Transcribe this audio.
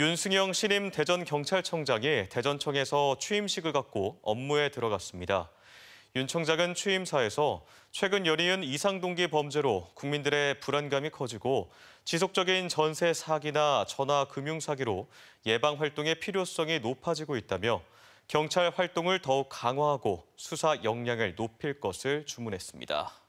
윤승영 신임 대전경찰청장이 대전청에서 취임식을 갖고 업무에 들어갔습니다. 윤 청장은 취임사에서 최근 연이은 이상동기 범죄로 국민들의 불안감이 커지고 지속적인 전세 사기나 전화 금융 사기로 예방 활동의 필요성이 높아지고 있다며 경찰 활동을 더욱 강화하고 수사 역량을 높일 것을 주문했습니다.